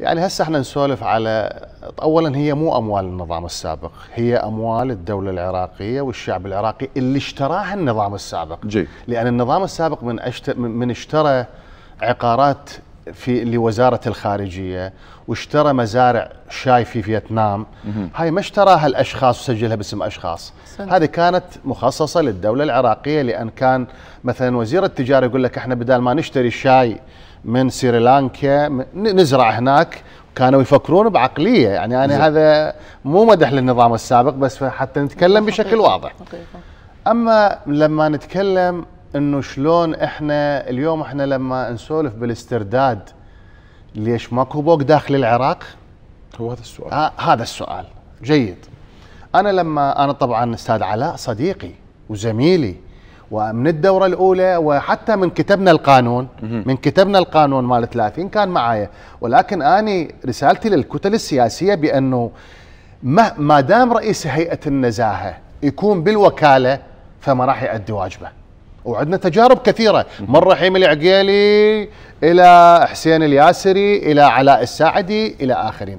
يعني هسه احنا نسولف على اولا هي مو اموال النظام السابق هي اموال الدوله العراقيه والشعب العراقي اللي اشتراها النظام السابق جي. لان النظام السابق من اشت... من اشترى عقارات في لوزاره الخارجيه واشترى مزارع شاي في فيتنام هاي ما اشتراها الاشخاص وسجلها باسم اشخاص سنة. هذه كانت مخصصه للدوله العراقيه لان كان مثلا وزير التجاره يقول لك احنا بدال ما نشتري الشاي من سريلانكا نزرع هناك كانوا يفكرون بعقليه يعني انا هذا مو مدح للنظام السابق بس حتى نتكلم بشكل واضح اما لما نتكلم انه شلون احنا اليوم احنا لما نسولف بالاسترداد ليش ماكو بوق داخل العراق؟ هو هذا السؤال آه هذا السؤال جيد انا لما انا طبعا استاذ علاء صديقي وزميلي ومن الدورة الأولى وحتى من كتبنا القانون من كتبنا القانون مال 30 كان معايا ولكن اني رسالتي للكتل السياسية بأنه ما دام رئيس هيئة النزاهة يكون بالوكالة فما راح يؤدي واجبه وعندنا تجارب كثيرة من رحيم العقيلي إلى حسين الياسري إلى علاء الساعدي إلى آخرين